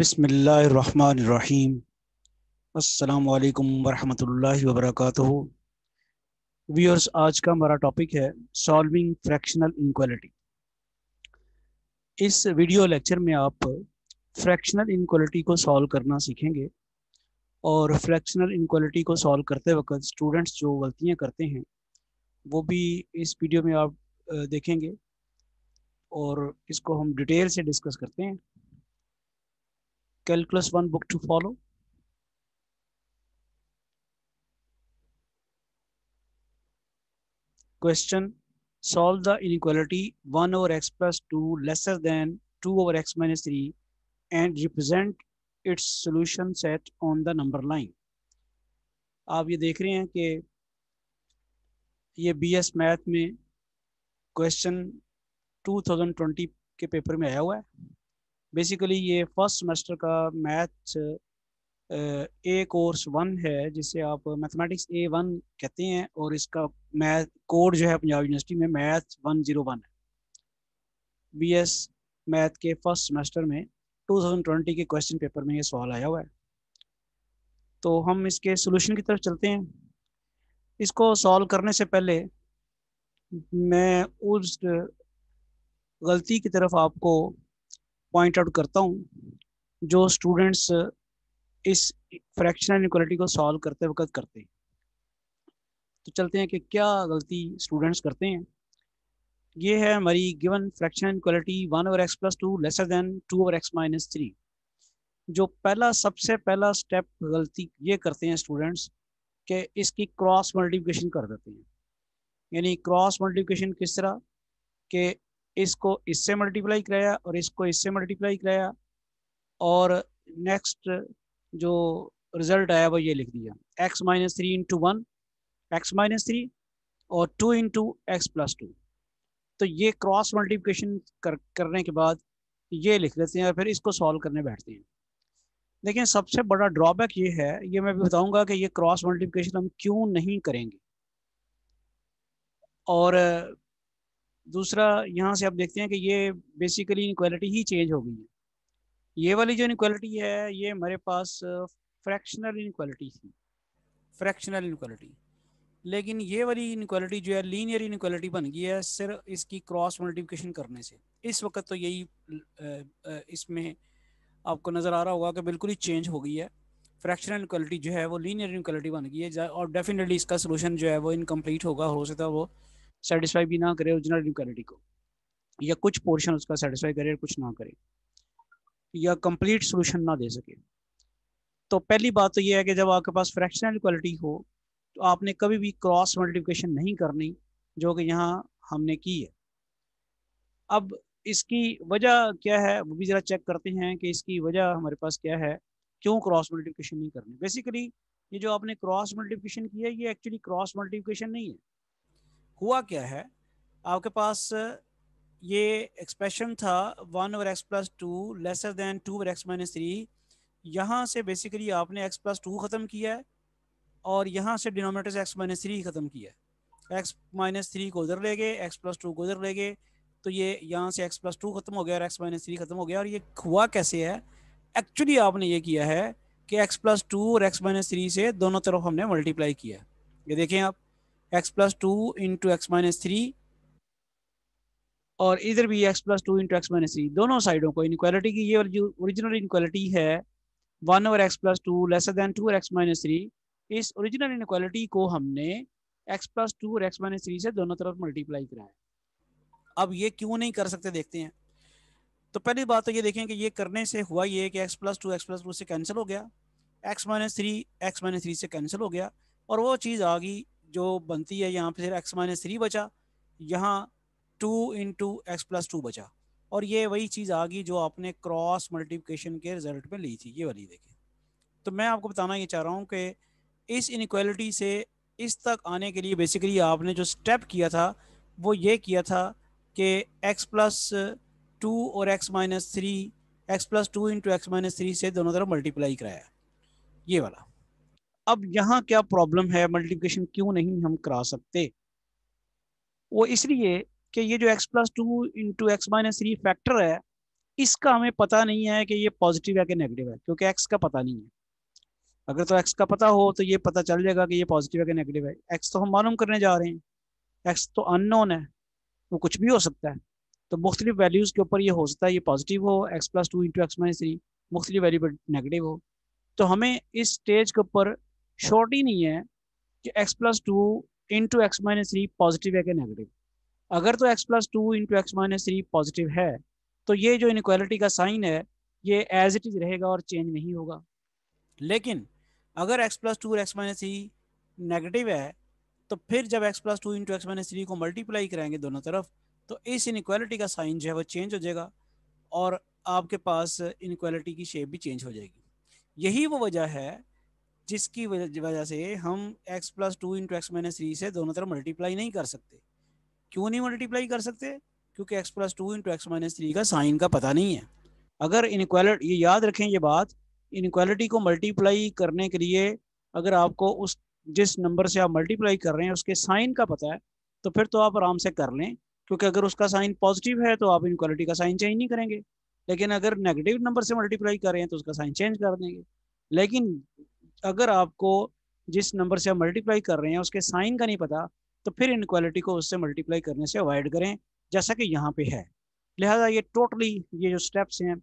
बसमीम् अल्लाम वरहमतुल्लाहि वबरकातुहु व्यूअर्स आज का हमारा टॉपिक है सॉल्विंग फ्रैक्शनल इनक्वालिटी इस वीडियो लेक्चर में आप फ्रैक्शनल इनक्वालिटी को सॉल्व करना सीखेंगे और फ्रैक्शनल इनक्वालिटी को सॉल्व करते वक्त स्टूडेंट्स जो गलतियां करते हैं वो भी इस वीडियो में आप देखेंगे और इसको हम डिटेल से डिस्कस करते हैं calculus 1 book to follow question solve the inequality 1 over x plus 2 lesser than 2 over x minus 3 and represent its solution set on the number line aap ye dekh rahe hain कि ye bs math mein question 2020 के paper में आया हुआ है basically ये first semester का math A course one है जिसे आप मैथमेटिक्स ए वन कहते हैं और इसका मैथ कोड जो है पंजाब यूनिवर्सिटी में मैथ वन जीरो वन है बी एस मैथ के फर्स्ट सेमेस्टर में 2020 के क्वेश्चन पेपर में ये सवाल आया हुआ है तो हम इसके सोल्यूशन की तरफ चलते हैं इसको सॉल्व करने से पहले मैं उस गलती की तरफ आपको पॉइंट आउट करता हूँ जो स्टूडेंट्स इस फ्रैक्शनल इक्वलिटी को सॉल्व करते वक्त करते हैं तो चलते हैं कि क्या गलती स्टूडेंट्स करते हैं ये है हमारी given fraction equality one over x plus two lesser than two over x minus three जो पहला सबसे पहला स्टेप गलती ये करते हैं स्टूडेंट्स कि इसकी क्रॉस मल्टीप्लिकेशन कर देते हैं यानी क्रॉस मल्टीप्लिकेशन किस तरह के इसको इससे मल्टीप्लाई कराया और इसको इससे मल्टीप्लाई कराया और नेक्स्ट जो रिजल्ट आया वो ये लिख दिया x minus three into one x minus three और two into x plus two तो ये क्रॉस मल्टीप्लिकेशन कर करने के बाद ये लिख लेते हैं और फिर इसको सॉल्व करने बैठते हैं लेकिन सबसे बड़ा ड्रॉबैक ये है ये मैं भी बताऊंगा कि ये क्रॉस मल्टीप्लिकेशन हम क्यों नहीं करेंगे और दूसरा यहाँ से आप देखते हैं कि ये बेसिकली इनक्वालिटी ही चेंज हो गई है ये वाली जो इनक्वालिटी है ये हमारे पास फ्रैक्शनल इनक्वालिटी थी फ्रैक्शनल इनक्वालिटी लेकिन ये वाली इनक्वालिटी जो है लीनियर इनक्वालिटी बन गई है सिर्फ इसकी क्रॉस मल्टीप्लिकेशन करने से इस वक्त तो यही इसमें आपको नज़र आ रहा होगा कि बिल्कुल ही चेंज हो गई है फ्रैक्शनल इनक्वालिटी जो है वो लीनियर इनक्वालिटी बन गई है और डेफिनेटली इसका सोलूशन जो है वो इनकम्प्लीट होगा हो सकता है वो सेटिस्फाई भी ना करे ओरिजिनल इनक्वालिटी को या कुछ पोर्शन उसका सेटिस्फाई करे कुछ ना करे या कंप्लीट सोल्यूशन ना दे सके तो पहली बात तो ये है कि जब आपके पास फ्रैक्शनल इक्वालिटी हो तो आपने कभी भी क्रॉस मल्टीप्लिकेशन नहीं करनी जो कि यहाँ हमने की है अब इसकी वजह क्या है वो भी ज़रा चेक करते हैं कि इसकी वजह हमारे पास क्या है क्यों क्रॉस मल्टीप्लिकेशन नहीं करनी बेसिकली ये जो आपने क्रॉस मल्टीप्लिकेशन किया है ये एक्चुअली क्रॉस मल्टीप्लिकेशन नहीं है हुआ क्या है आपके पास ये एक्सप्रेशन था one over x plus two lesser than two over x minus three यहाँ से बेसिकली आपने एक्स प्लस टू ख़त्म किया है और यहाँ से डिनोमिनेटर से एक्स माइनस थ्री ख़त्म किया है एक्स माइनस थ्री को उधर ले गए एक्स प्लस टू को उधर ले गए तो ये यहाँ से एक्स प्लस टू ख़त्म हो गया और एक्स माइनस थ्री ख़त्म हो गया और ये हुआ कैसे है एक्चुअली आपने ये किया है कि एक्स प्लस टू और एक्स माइनस थ्री से दोनों तरफ हमने मल्टीप्लाई किया है ये देखें आप x plus two into x minus three और इधर भी x plus two into x minus three दोनों साइडों को इनक्वालिटी की ये जो ओरिजिनल इनक्वालिटी है वन और x plus two less than two और एक्स माइनस थ्री इस ओरिजिनल इनक्वालिटी को हमने एक्स प्लस टू और एक्स माइनस थ्री से दोनों तरफ मल्टीप्लाई है अब ये क्यों नहीं कर सकते देखते हैं तो पहली बात तो ये देखें कि ये करने से हुआ ये कि x plus two x plus two से कैंसिल हो गया x minus three x minus three से कैंसिल हो गया और वो चीज़ आ गई जो बनती है यहाँ पे फिर एक्स माइनस थ्री बचा यहाँ two into x plus two बचा और ये वही चीज़ आ गई जो आपने क्रॉस मल्टीप्लिकेशन के रिजल्ट में ली थी ये वाली देखें तो मैं आपको बताना ये चाह रहा हूँ कि इस इनक्वालिटी से इस तक आने के लिए बेसिकली आपने जो स्टेप किया था वो ये किया था कि एक्स प्लस टू और x minus three x plus two into x minus three से दोनों तरफ मल्टीप्लाई कराया ये वाला अब यहाँ क्या प्रॉब्लम है मल्टीप्लिकेशन क्यों नहीं हम करा सकते वो इसलिए कि ये जो x plus two into x minus three factor है इसका हमें पता नहीं है कि ये पॉजिटिव है कि नेगेटिव है क्योंकि x का पता नहीं है अगर तो x का पता हो तो ये पता चल जाएगा कि ये पॉजिटिव है कि नेगेटिव है x तो हम मालूम करने जा रहे हैं x तो अननोन है वो कुछ भी हो सकता है तो मुख्तलिफ वैल्यूज़ के ऊपर ये हो सकता है ये पॉजिटिव हो x plus two into x minus three मुख्तलिफ वैल्यू पर नेगेटिव हो तो हमें इस स्टेज के ऊपर शॉर्ट ही नहीं है कि x plus two into x minus three positive है कि नेगेटिव अगर तो x plus two into x minus three positive है तो ये जो इनक्वालिटी का साइन है ये एज इट इज रहेगा और चेंज नहीं होगा लेकिन अगर एक्स प्लस टू और एक्स माइनस थ्री नेगेटिव है तो फिर जब x plus two into x minus three को मल्टीप्लाई कराएंगे दोनों तरफ तो इस इनक्वालिटी का साइन जो है वो चेंज हो जाएगा और आपके पास इनक्वालिटी की शेप भी चेंज हो जाएगी यही वो वजह है जिसकी वजह से हम x plus two into x minus three से दोनों तरफ मल्टीप्लाई नहीं कर सकते क्यों नहीं मल्टीप्लाई कर सकते क्योंकि x plus two into x minus three का साइन का पता नहीं है अगर इनक्वालिटी ये याद रखें ये बात इनक्वालिटी को मल्टीप्लाई करने के लिए अगर आपको उस जिस नंबर से आप मल्टीप्लाई कर रहे हैं उसके साइन का पता है तो फिर तो आप आराम से कर लें क्योंकि अगर उसका साइन पॉजिटिव है तो आप इनक्वालिटी का साइन चेंज नहीं करेंगे लेकिन अगर नेगेटिव नंबर से मल्टीप्लाई कर रहे हैं तो उसका साइन चेंज कर देंगे लेकिन अगर आपको जिस नंबर से आप मल्टीप्लाई कर रहे हैं उसके साइन का नहीं पता तो फिर इनक्वालिटी को उससे मल्टीप्लाई करने से अवॉइड करें जैसा कि यहाँ पे है लिहाजा ये टोटली ये जो स्टेप्स हैं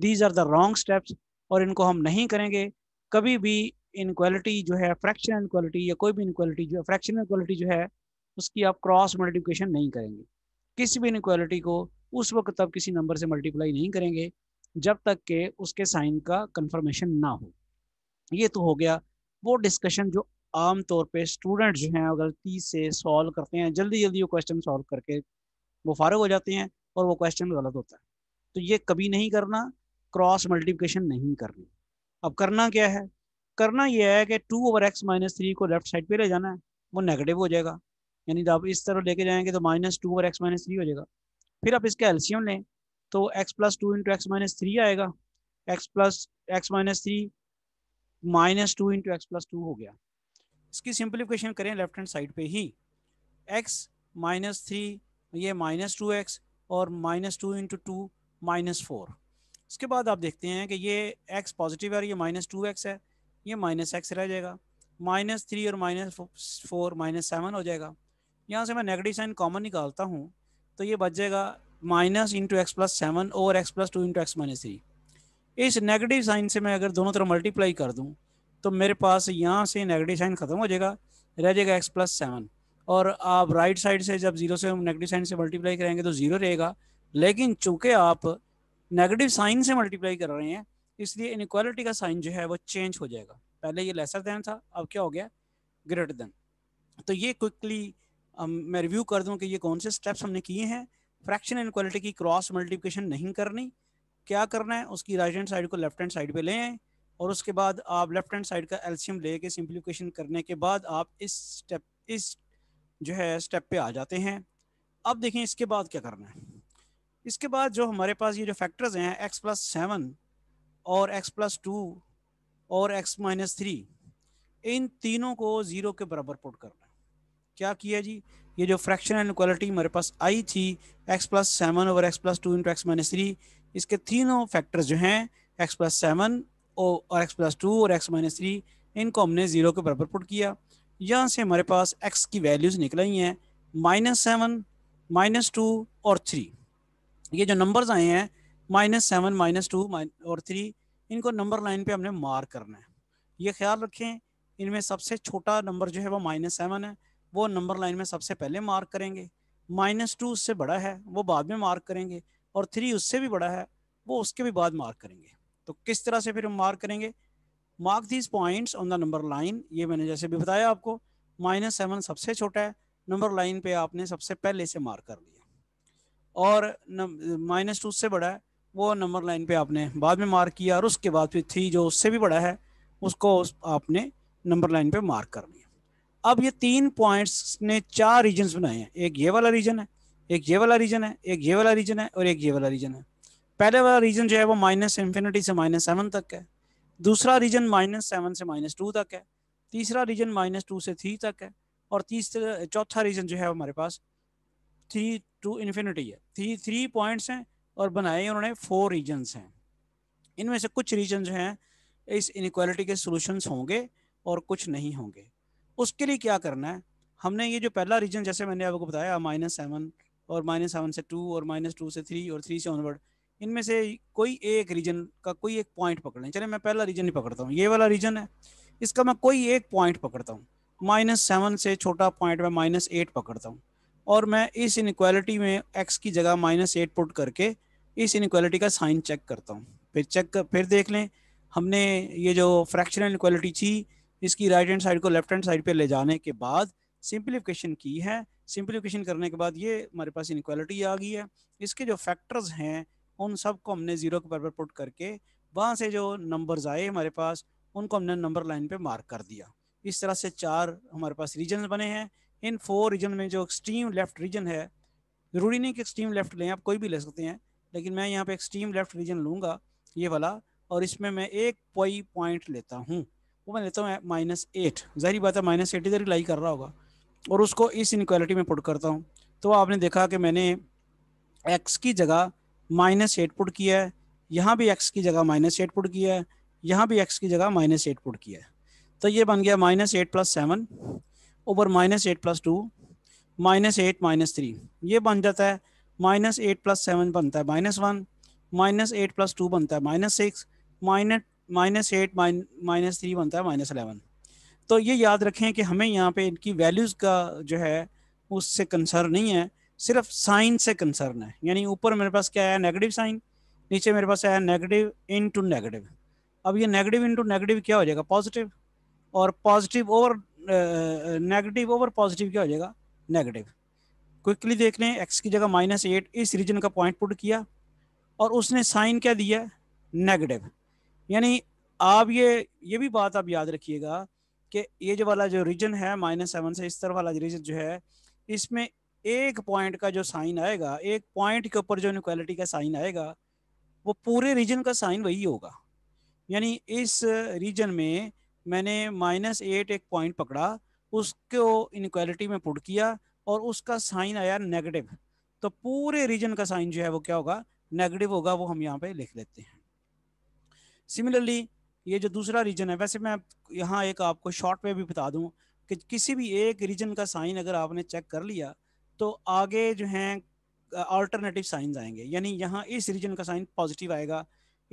these are the wrong steps और इनको हम नहीं करेंगे कभी भी इनक्वालिटी जो है फ्रैक्शनल इनक्वालिटी या कोई भी इनक्वालिटी जो है फ्रैक्शनल इनक्वालिटी जो है उसकी आप क्रॉस मल्टीप्लिकेशन नहीं करेंगे किसी भी इनक्वालिटी को उस वक्त आप किसी नंबर से मल्टीप्लाई नहीं करेंगे जब तक के उसके साइन का कन्फर्मेशन ना हो ये तो हो गया वो डिस्कशन जो आम तौर पे स्टूडेंट जो हैं गलती से सॉल्व करते हैं जल्दी जल्दी वो क्वेश्चन सॉल्व करके वो फारग हो जाते हैं और वो क्वेश्चन गलत होता है तो ये कभी नहीं करना क्रॉस मल्टीप्लिकेशन नहीं करनी अब करना क्या है करना यह है कि two over x minus three को लेफ्ट साइड पे ले जाना है वो नेगेटिव हो जाएगा यानी आप इस तरह लेके जाएंगे तो minus two over x minus three हो जाएगा फिर आप इसका एल्शियम लें तो x plus two into x minus three आएगा x plus x minus three minus two into x plus two हो गया इसकी सिंप्लीफिकेशन करें लेफ्ट हैंड साइड पे ही एक्स माइनस थ्री ये माइनस टू एक्स और minus two into two minus four इसके बाद आप देखते हैं कि ये एक्स पॉजिटिव है और ये माइनस टू एक्स है ये माइनस एक्स रह जाएगा माइनस थ्री और माइनस फोर माइनस सेवन हो जाएगा यहाँ से मैं नेगेटिव साइन कॉमन निकालता हूँ तो ये बच जाएगा minus into x plus seven और x plus two into x minus three इस नेगेटिव साइन से मैं अगर दोनों तरफ मल्टीप्लाई कर दूँ तो मेरे पास यहाँ से नेगेटिव साइन ख़त्म हो जाएगा रह जाएगा एक्स प्लस सेवन और आप राइट साइड से जब जीरो से नेगेटिव साइन से मल्टीप्लाई करेंगे तो जीरो रहेगा लेकिन चूंकि आप नेगेटिव साइन से मल्टीप्लाई कर रहे हैं इसलिए इनक्वालिटी का साइन जो है वो चेंज हो जाएगा पहले ये लेसर देन था अब क्या हो गया ग्रेटर देन तो ये क्विकली मैं रिव्यू कर दूं कि ये कौन से स्टेप्स हमने किए हैं फ्रैक्शन इनक्वालिटी की क्रॉस मल्टीप्लिकेशन नहीं करनी क्या करना है उसकी राइट हैंड साइड को लेफ्ट हैंड साइड पे ले आए और उसके बाद आप लेफ्ट हैंड साइड का एल्शियम लेके सिंप्लीफिकेशन करने के बाद आप इस स्टेप इस जो है स्टेप पे आ जाते हैं अब देखें इसके बाद क्या करना है इसके बाद जो हमारे पास ये जो फैक्टर्स हैं एक्स प्लस सेवन और एक्स प्लस टू और एक्स माइनस थ्री इन तीनों को ज़ीरो के बराबर पुट करना है क्या किया जी ये जो फ्रैक्शन एंड क्वालिटी हमारे पास आई थी एक्स प्लस सेवन और x plus two into x minus three इसके तीनों फैक्टर्स जो हैं एक्स प्लस सेवन और एक्स प्लस टू और एक्स माइनस थ्री इनको हमने ज़ीरो के बराबर पुट किया यहाँ से हमारे पास एक्स की वैल्यूज़ निकल आई हैं माइनस सेवन माइनस टू और थ्री ये जो नंबर्स आए हैं माइनस सेवन माइनस टू और थ्री इनको नंबर लाइन पे हमने मार करना है ये ख्याल रखें इनमें सबसे छोटा नंबर जो है वो माइनस सेवन है वो नंबर लाइन में सबसे पहले मार्क करेंगे माइनस टू उससे बड़ा है वो बाद में मार्क करेंगे और थ्री उससे भी बड़ा है वो उसके भी बाद मार्क करेंगे तो किस तरह से फिर हम मार्क करेंगे mark these points on the number line ये मैंने जैसे भी बताया आपको माइनस सेवन सबसे छोटा है नंबर लाइन पे आपने सबसे पहले से मार्क कर लिया और माइनस टू से बड़ा है वो नंबर लाइन पे आपने बाद में मार्क किया और उसके बाद फिर थ्री जो उससे भी बड़ा है उसको उस आपने नंबर लाइन पे मार्क कर लिया अब ये तीन पॉइंट्स ने चार रीजन बनाए हैं एक ये वाला रीजन है एक ये वाला रीजन है एक ये वाला रीजन है और एक ये वाला रीजन है पहले वाला रीजन जो है वो माइनस इन्फिनिटी से माइनस सेवन तक है दूसरा रीजन माइनस सेवन से माइनस टू तक है तीसरा रीजन माइनस टू से थ्री तक है और तीसरा चौथा रीजन जो है हमारे पास थ्री टू इन्फिनिटी है थ्री थ्री पॉइंट्स हैं और बनाए उन्होंने फोर रीजन्स हैं इनमें से कुछ रीजन जो हैं इस इनक्वालिटी के सोल्यूशन होंगे और कुछ नहीं होंगे उसके लिए क्या करना है हमने ये जो पहला रीजन जैसे मैंने आपको बताया माइनस सेवन और माइनस सेवन से टू और माइनस टू से थ्री और थ्री से ऑनवर्ड इनमें से कोई एक रीजन का कोई एक पॉइंट पकड़ लें चले मैं पहला रीजन ही पकड़ता हूँ ये वाला रीजन है इसका मैं कोई एक पॉइंट पकड़ता हूँ माइनस सेवन से छोटा पॉइंट मैं माइनस एट पकड़ता हूँ और मैं इस इनक्वालिटी में एक्स की जगह माइनस एट पुट करके इस इनक्वालिटी का साइन चेक करता हूँ फिर चेक कर फिर देख लें हमने ये जो फ्रैक्शनल इनक्वालिटी थी इसकी राइट हैंड साइड को लेफ्ट हैंड साइड पर ले जाने के बाद सिंप्लीफिकेशन की है सिंप्लीफिकेशन करने के बाद ये हमारे पास इनक्वालिटी आ गई है इसके जो फैक्टर्स हैं उन सब को हमने ज़ीरो के बराबर पुट करके वहाँ से जो नंबर्स आए हमारे पास उनको हमने नंबर लाइन पे मार्क कर दिया इस तरह से चार हमारे पास रीजन बने हैं इन फोर रीजन में जो एक्सट्रीम लेफ्ट रीजन है ज़रूरी नहीं कि एक्सट्रीम लेफ्ट लें आप कोई भी ले सकते हैं लेकिन मैं यहाँ पे एक्सट्रीम लेफ्ट रीजन लूँगा ये वाला और इसमें मैं एक पॉइंट लेता हूँ वो मैं लेता हूँ माइनस एट जहरी बात है माइनस एट इधर ही लाई कर रहा होगा और उसको इस इनक्वालिटी में पुट करता हूँ तो आपने देखा कि मैंने एक्स की जगह माइनस एट पुट किया है यहाँ भी एक्स की जगह माइनस एट पुट किया है यहाँ भी एक्स की जगह माइनस एट पुट किया है तो ये बन गया minus eight plus seven over minus eight plus two minus eight minus three ये बन जाता है माइनस एट प्लस सेवन बनता है minus one minus eight plus two बनता है minus six minus minus eight minus three बनता है माइनस अलेवन तो ये याद रखें कि हमें यहाँ पे इनकी वैल्यूज़ का जो है उससे कंसर्न नहीं है सिर्फ साइन से कंसर्न है यानी ऊपर मेरे पास क्या आया नेगेटिव साइन नीचे मेरे पास आया नेगेटिव इन टू नेगेटिव अब ये नेगेटिव इंटू नेगेटिव क्या हो जाएगा पॉजिटिव और positive over negative over positive क्या हो जाएगा नेगेटिव क्विकली देख लें एक्स की जगह माइनस एट इस रीजन का पॉइंट पुट किया और उसने साइन क्या दिया नेगेटिव यानी आप ये ये भी बात आप याद रखिएगा कि ये जो वाला जो रीजन है माइनस सेवन से इस तरफ वाला रीजन जो है इसमें एक पॉइंट का जो साइन आएगा एक पॉइंट के ऊपर जो इनक्वालिटी का साइन आएगा वो पूरे रीजन का साइन वही होगा यानी इस रीजन में मैंने माइनस एट एक पॉइंट पकड़ा उसको इनक्वालिटी में पुट किया और उसका साइन आया नेगेटिव तो पूरे रीजन का साइन जो है वो क्या होगा नेगेटिव होगा वो हम यहाँ पे लिख लेते हैं सिमिलरली ये जो दूसरा रीजन है वैसे मैं यहाँ एक आपको शॉर्ट में भी बता दूँ कि किसी भी एक रीजन का साइन अगर आपने चेक कर लिया तो आगे जो हैं अल्टरनेटिव साइंस आएंगे यानी यहाँ इस रीजन का साइन पॉजिटिव आएगा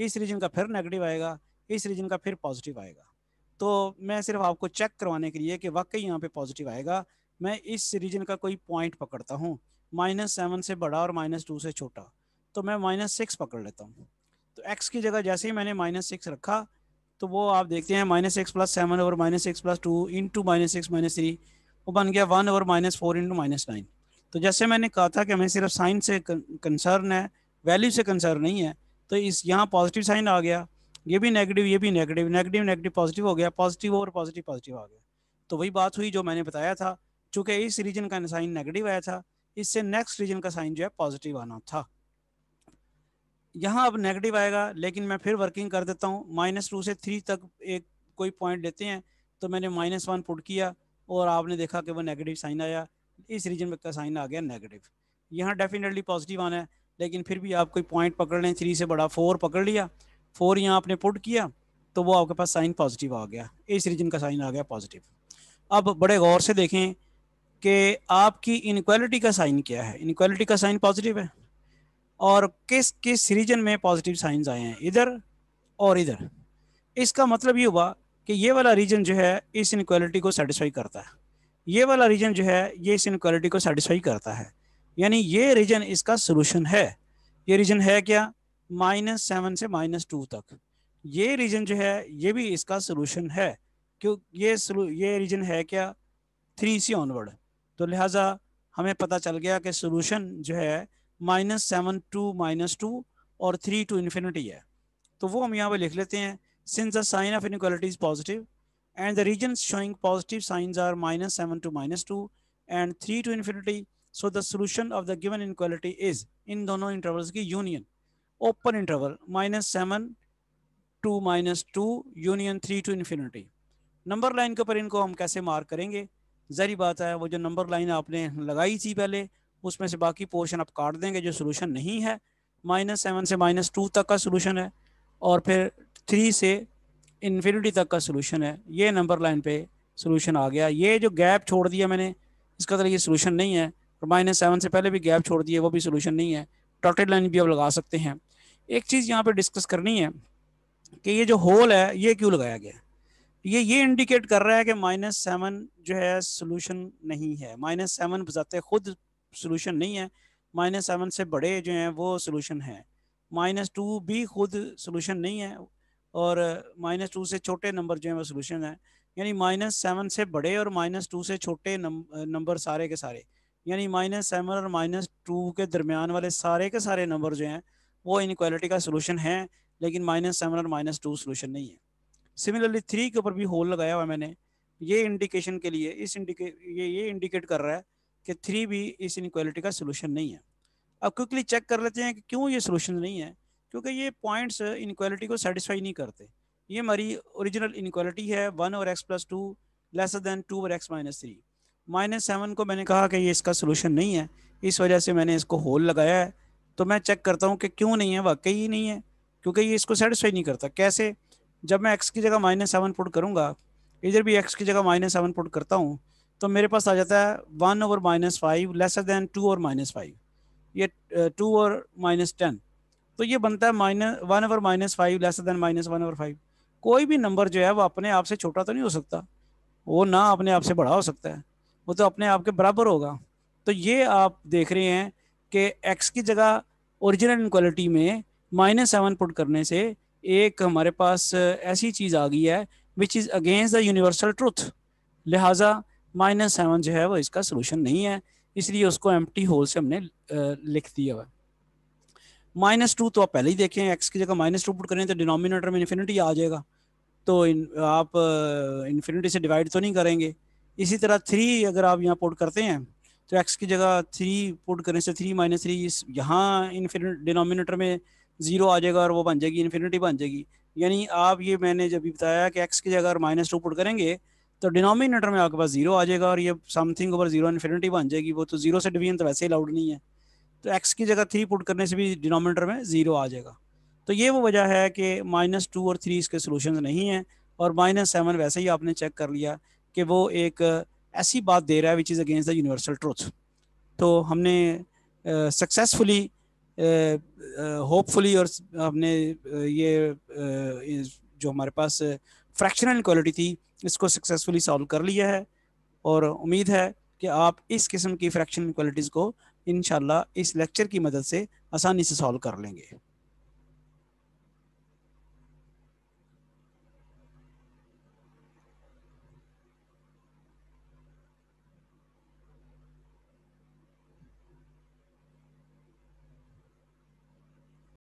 इस रीजन का फिर नेगेटिव आएगा इस रीजन का फिर पॉजिटिव आएगा तो मैं सिर्फ आपको चेक करवाने के लिए कि वाकई यहाँ पे पॉजिटिव आएगा मैं इस रीजन का कोई पॉइंट पकड़ता हूँ माइनस सेवन से बड़ा और माइनस टू से छोटा तो मैं माइनस सिक्स पकड़ लेता हूँ तो एक्स की जगह जैसे ही मैंने माइनस सिक्स रखा तो वो आप देखते हैं माइनस एक्स प्लस सेवन और minus x plus two into minus x minus three वो बन गया वन और minus four into minus nine तो जैसे मैंने कहा था कि हमें सिर्फ साइन से कंसर्न है वैल्यू से कंसर्न नहीं है तो इस यहाँ पॉजिटिव साइन आ गया ये भी नेगेटिव ये भी नेगेटिव नेगेटिव नेगेटिव पॉजिटिव हो गया पॉजिटिव और पॉजिटिव पॉजिटिव आ गया तो वही बात हुई जो मैंने बताया था चूँकि इस रीजन का साइन नेगेटिव आया था इससे नेक्स्ट रीजन का साइन जो है पॉजिटिव आना था यहाँ अब नेगेटिव आएगा लेकिन मैं फिर वर्किंग कर देता हूँ माइनस टू से थ्री तक एक कोई पॉइंट लेते हैं तो मैंने माइनस वन पुट किया और आपने देखा कि वो नेगेटिव साइन आया इस रीजन में का साइन आ गया नेगेटिव यहाँ डेफिनेटली पॉजिटिव आना है लेकिन फिर भी आप कोई पॉइंट पकड़ लें थ्री से बड़ा फोर पकड़ लिया फोर यहाँ आपने पुट किया तो वो आपके पास साइन पॉजिटिव आ गया इस रीजन का साइन आ गया पॉजिटिव अब बड़े गौर से देखें कि आपकी इनक्वालिटी का साइन क्या है इनक्वालिटी का साइन पॉजिटिव है और किस किस रीजन में पॉजिटिव साइंस आए हैं इधर और इधर इसका मतलब ये हुआ कि ये वाला रीजन जो है इस इनक्वालिटी को सेटिस्फाई करता है ये वाला रीजन जो है ये इस इनक्वालिटी को सेटिस्फाई करता है यानी ये रीजन इसका सोल्यूशन है ये रीजन है क्या माइनस सेवन से माइनस टू तक ये रीजन जो है ये भी इसका सोल्यूशन है क्यों ये ये रीजन है क्या थ्री सी ऑनवर्ड तो लिहाजा हमें पता चल गया कि सोल्यूशन जो है minus seven to minus two और थ्री टू इन्फिनिटी है तो वो हम यहाँ पे लिख लेते हैं since the sign of inequality is positive and the region showing positive signs are minus seven to minus two and three to infinity so the solution of the given inequality is इन दोनों intervals की union open interval minus seven to minus two union three to infinity number line के ऊपर इनको हम कैसे mark करेंगे जहरी बात है वो जो नंबर लाइन आपने लगाई थी पहले उसमें से बाकी पोर्शन आप काट देंगे जो सोल्यूशन नहीं है माइनस सेवन से माइनस टू तक का सोल्यूशन है और फिर थ्री से इन्फिनिटी तक का सोल्यूशन है ये नंबर लाइन पे सोल्यूशन आ गया ये जो गैप छोड़ दिया मैंने इसका तरह मतलब ये सोल्यूशन नहीं है और माइनस सेवन से पहले भी गैप छोड़ दिए वो भी सोल्यूशन नहीं है डॉटेड लाइन भी आप लगा सकते हैं एक चीज़ यहाँ पर डिस्कस करनी है कि ये जो होल है ये क्यों लगाया गया ये ये इंडिकेट कर रहा है कि माइनस सेवन जो है सोल्यूशन नहीं है माइनस सेवन बजाते खुद सोल्यूशन नहीं है माइनस सेवन से बड़े जो हैं वो सोल्यूशन है माइनस टू भी खुद सोल्यूशन नहीं है और माइनस टू से छोटे नंबर जो हैं वो सोल्यूशन है यानी माइनस सेवन से बड़े और माइनस टू से छोटे नंबर सारे के सारे यानी माइनस सेवन और माइनस टू के दरमियान वाले सारे के सारे नंबर जो हैं वो इनक्वालिटी का सोल्यूशन है लेकिन माइनस सेवन और माइनस टू सोल्यूशन नहीं है सिमिलरली थ्री के ऊपर भी होल लगाया हुआ मैंने ये इंडिकेशन के लिए इस इंडिके ये ये इंडिकेट कर रहा है कि थ्री भी इस इनक्वालिटी का सोल्यूशन नहीं है अब क्विकली चेक कर लेते हैं कि क्यों ये सोल्यूशन नहीं है क्योंकि ये पॉइंट्स इनक्वालिटी को सेटिस्फाई नहीं करते ये हमारी ओरिजिनल इनक्वालिटी है वन और x plus two less than two और x minus three minus seven को मैंने कहा कि ये इसका सोल्यूशन नहीं है इस वजह से मैंने इसको होल लगाया है तो मैं चेक करता हूँ कि क्यों नहीं है वाकई ही नहीं है क्योंकि ये इसको सेटिस्फाई नहीं करता कैसे जब मैं एक्स की जगह माइनस सेवन पुट करूँगा इधर भी एक्स की जगह माइनस सेवन पुट करता हूँ तो मेरे पास आ जाता है one over minus five lesser than two और माइनस फाइव ये टू और माइनस टेन तो ये बनता है minus one over minus five lesser than minus one over five कोई भी नंबर जो है वो अपने आप से छोटा तो नहीं हो सकता वो ना अपने आप से बड़ा हो सकता है वो तो अपने आप के बराबर होगा तो ये आप देख रहे हैं कि एक्स की जगह ओरिजिनल इनक्वालिटी में माइनस सेवन पुट करने से एक हमारे पास ऐसी चीज़ आ गई है which is against the universal truth लिहाजा माइनस सेवन जो है वो इसका सोल्यूशन नहीं है इसलिए उसको एम होल से हमने लिख दिया हुआ माइनस टू तो आप पहले ही देखें एक्स की जगह माइनस टू पुट करें तो डिनोमिनेटर में इन्फिनिटी आ जाएगा तो इन, आप इन्फिनिटी से डिवाइड तो नहीं करेंगे इसी तरह थ्री अगर आप यहाँ पुट करते हैं तो एक्स की जगह थ्री पुट करने से थ्री माइनस थ्री इस यहाँ इन्फिनिट डिनोमिनेटर में ज़ीरो आ जाएगा और वो बन जाएगी इन्फिनिटी बन जाएगी यानी आप ये मैंने जब भी बताया कि एक्स की जगह माइनस टू पुट करेंगे तो डिनोमिनेटर में आपके पास जीरो आ जाएगा और ये समथिंग ओवर जीरो इन्फिनिटी बन जाएगी वो तो जीरो से डिवीजन तो वैसे ही अलाउड नहीं है तो एक्स की जगह थ्री पुट करने से भी डिनोमिनेटर में जीरो आ जाएगा तो ये वो वजह है कि माइनस टू और थ्री इसके सोल्यूशन नहीं है और माइनस सेवन वैसे ही आपने चेक कर लिया कि वो एक ऐसी बात दे रहा है which is against the universal truth तो हमने सक्सेसफुली होपफुली और हमने ये uh, जो हमारे पास फ्रैक्शनल क्वालिटी थी इसको सक्सेसफुली सॉल्व कर लिया है और उम्मीद है कि आप इस किस्म की फ्रैक्शन इक्वलिटीज़ को इन इस लेक्चर की मदद से आसानी से सॉल्व कर लेंगे